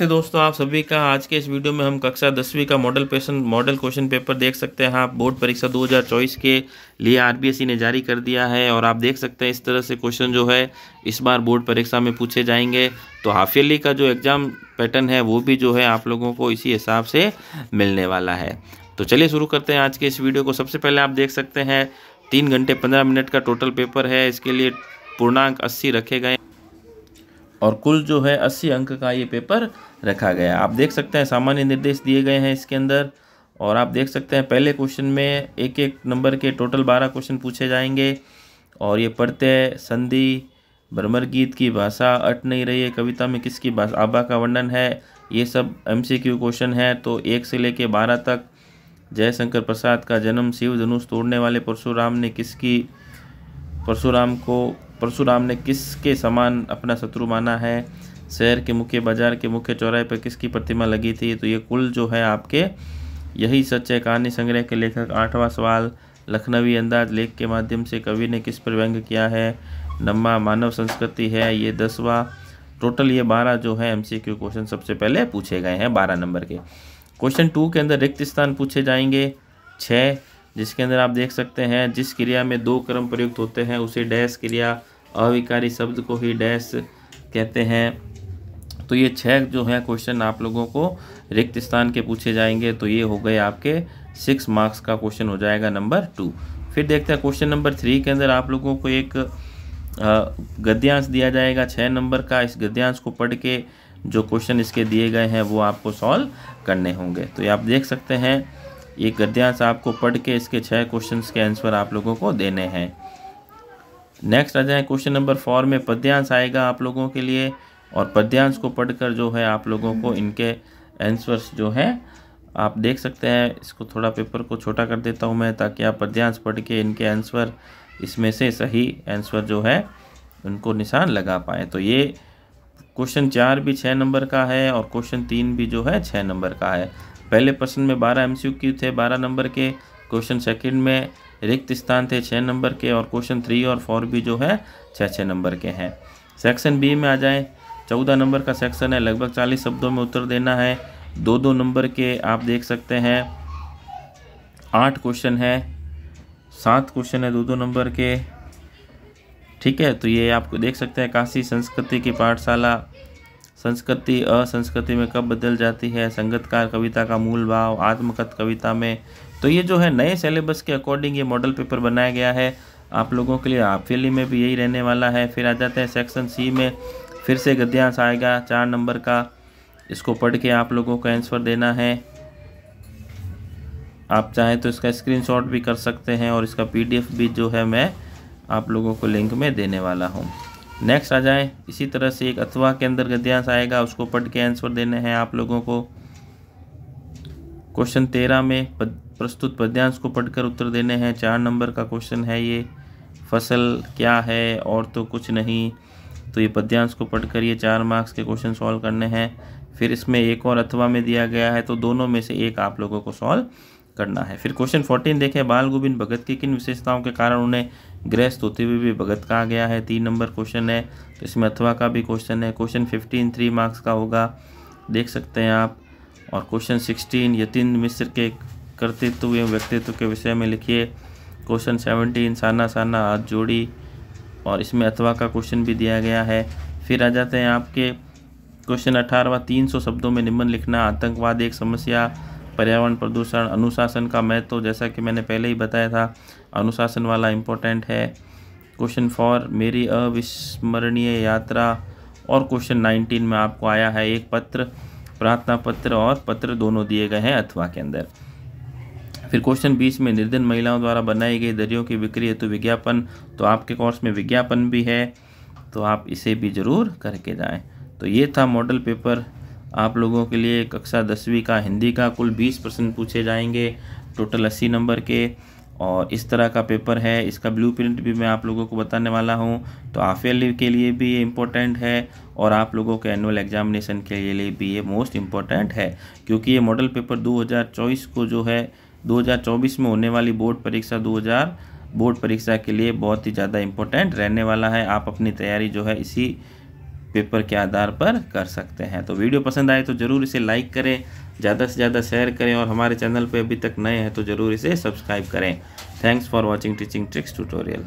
थे दोस्तों आप सभी का आज के इस वीडियो में हम कक्षा दसवीं का मॉडल पेशन मॉडल क्वेश्चन पेपर देख सकते हैं आप बोर्ड परीक्षा 2024 के लिए आरबीएसई e ने जारी कर दिया है और आप देख सकते हैं इस तरह से क्वेश्चन जो है इस बार बोर्ड परीक्षा में पूछे जाएंगे तो हाफ ईयरली का जो एग्ज़ाम पैटर्न है वो भी जो है आप लोगों को इसी हिसाब से मिलने वाला है तो चलिए शुरू करते हैं आज के इस वीडियो को सबसे पहले आप देख सकते हैं तीन घंटे पंद्रह मिनट का टोटल पेपर है इसके लिए पूर्णांक अस्सी रखे गए और कुल जो है अस्सी अंक का ये पेपर रखा गया आप देख सकते हैं सामान्य निर्देश दिए गए हैं इसके अंदर और आप देख सकते हैं पहले क्वेश्चन में एक एक नंबर के टोटल बारह क्वेश्चन पूछे जाएंगे और ये प्रत्यय संधि भ्रमर गीत की भाषा अट नहीं रही है कविता में किसकी भाषा आभा का वर्णन है ये सब क्यू क्वेश्चन है तो एक से लेके बारह तक जयशंकर प्रसाद का जन्म शिव धनुष तोड़ने वाले परशुराम ने किसकी परशुराम को परशुराम ने किसके समान अपना शत्रु माना है शहर के मुख्य बाजार के मुख्य चौराहे पर किसकी प्रतिमा लगी थी तो ये कुल जो है आपके यही सच है कहानी संग्रह के लेखक आठवां सवाल लखनवी अंदाज लेख के माध्यम से कवि ने किस पर व्यंग किया है नम्मा मानव संस्कृति है ये दसवा टोटल ये बारह जो है एमसीक्यू क्वेश्चन सबसे पहले पूछे गए हैं बारह नंबर के क्वेश्चन टू के अंदर रिक्त स्थान पूछे जाएंगे छः जिसके अंदर आप देख सकते हैं जिस क्रिया में दो क्रम प्रयुक्त होते हैं उसे डैश क्रिया अविकारी शब्द को ही डैश कहते हैं तो ये छः जो है क्वेश्चन आप लोगों को रिक्त स्थान के पूछे जाएंगे तो ये हो गए आपके सिक्स मार्क्स का क्वेश्चन हो जाएगा नंबर टू फिर देखते हैं क्वेश्चन नंबर थ्री के अंदर आप लोगों को एक गद्यांश दिया जाएगा छः नंबर का इस गद्यांश को पढ़ के जो क्वेश्चन इसके दिए गए हैं वो आपको सॉल्व करने होंगे तो ये आप देख सकते हैं ये गद्यांश आपको पढ़ के इसके छः क्वेश्चन के आंसर आप लोगों को देने हैं नेक्स्ट आ जाए क्वेश्चन नंबर फोर में पद्यांश आएगा आप लोगों के लिए और पद्यांश को पढ़कर जो है आप लोगों को हम्म। इनके आंसर्स जो हैं आप देख सकते हैं इसको थोड़ा पेपर को छोटा कर देता हूँ मैं ताकि आप पद्यांश पढ़ के इनके आंसर इसमें से सही आंसर जो है उनको निशान लगा पाएँ तो ये क्वेश्चन चार भी छः नंबर का है और क्वेश्चन तीन भी जो है छः नंबर का है पहले प्रश्न में बारह एम थे बारह नंबर के क्वेश्चन सेकंड में रिक्त स्थान थे छः नंबर के और क्वेश्चन थ्री और फोर भी जो है छः छः नंबर के हैं सेक्शन बी में आ जाए चौदह नंबर का सेक्शन है लगभग चालीस शब्दों में उत्तर देना है दो दो नंबर के आप देख सकते हैं आठ क्वेश्चन है सात क्वेश्चन है दो दो नंबर के ठीक है तो ये आपको देख सकते हैं काशी संस्कृति की पाठशाला संस्कृति असंस्कृति में कब बदल जाती है संगतकार कविता का मूल भाव आत्मकथ कविता में तो ये जो है नए सिलेबस के अकॉर्डिंग ये मॉडल पेपर बनाया गया है आप लोगों के लिए आफिली में भी यही रहने वाला है फिर आ जाते हैं सेक्शन सी में फिर से गद्यांश आएगा चार नंबर का इसको पढ़ के आप लोगों को आंसर देना है आप चाहें तो इसका स्क्रीनशॉट भी कर सकते हैं और इसका पीडीएफ भी जो है मैं आप लोगों को लिंक में देने वाला हूँ नेक्स्ट आ जाए इसी तरह से एक अथवा के अंदर गद्यांश आएगा उसको पढ़ के आंसर देने हैं आप लोगों को क्वेश्चन तेरह में प्रस्तुत पद्यांश को पढ़कर उत्तर देने हैं चार नंबर का क्वेश्चन है ये फसल क्या है और तो कुछ नहीं तो ये पद्यांश को पढ़कर ये चार मार्क्स के क्वेश्चन सॉल्व करने हैं फिर इसमें एक और अथवा में दिया गया है तो दोनों में से एक आप लोगों को सॉल्व करना है फिर क्वेश्चन फोर्टीन देखें बाल गोविंद भगत की किन विशेषताओं के कारण उन्हें ग्रस्त स्तुति हुए भी भगत कहा गया है तीन नंबर क्वेश्चन है तो इसमें अथवा का भी क्वेश्चन है क्वेश्चन फिफ्टीन थ्री मार्क्स का होगा देख सकते हैं आप और क्वेश्चन सिक्सटीन यतीन मिश्र के कर्तृत्व एवं व्यक्तित्व के विषय में लिखिए क्वेश्चन सेवनटीन साना साना हाथ जोड़ी और इसमें अथवा का क्वेश्चन भी दिया गया है फिर आ जाते हैं आपके क्वेश्चन अठारहवा तीन सौ शब्दों में निम्न लिखना आतंकवाद एक समस्या पर्यावरण प्रदूषण अनुशासन का महत्व तो जैसा कि मैंने पहले ही बताया था अनुशासन वाला इम्पोर्टेंट है क्वेश्चन फॉर मेरी अविस्मरणीय यात्रा और क्वेश्चन नाइनटीन में आपको आया है एक पत्र प्रार्थना पत्र और पत्र दोनों दिए गए हैं अथवा के अंदर फिर क्वेश्चन बीस में निर्धन महिलाओं द्वारा बनाई गई दरियों की बिक्री हेतु विज्ञापन तो आपके कोर्स में विज्ञापन भी है तो आप इसे भी ज़रूर करके जाएं तो ये था मॉडल पेपर आप लोगों के लिए कक्षा दसवीं का हिंदी का कुल बीस प्रश्न पूछे जाएंगे टोटल अस्सी नंबर के और इस तरह का पेपर है इसका ब्लू प्रिंट भी मैं आप लोगों को बताने वाला हूँ तो आफेल के लिए भी ये इम्पोर्टेंट है और आप लोगों के एनुअल एग्जामिनेशन के लिए भी ये मोस्ट इम्पोर्टेंट है क्योंकि ये मॉडल पेपर दो को जो है 2024 में होने वाली बोर्ड परीक्षा 2000 बोर्ड परीक्षा के लिए बहुत ही ज़्यादा इम्पोर्टेंट रहने वाला है आप अपनी तैयारी जो है इसी पेपर के आधार पर कर सकते हैं तो वीडियो पसंद आए तो ज़रूर इसे लाइक करें ज़्यादा से ज़्यादा शेयर करें और हमारे चैनल पर अभी तक नए हैं तो ज़रूर इसे सब्सक्राइब करें thanks for watching teaching tricks tutorial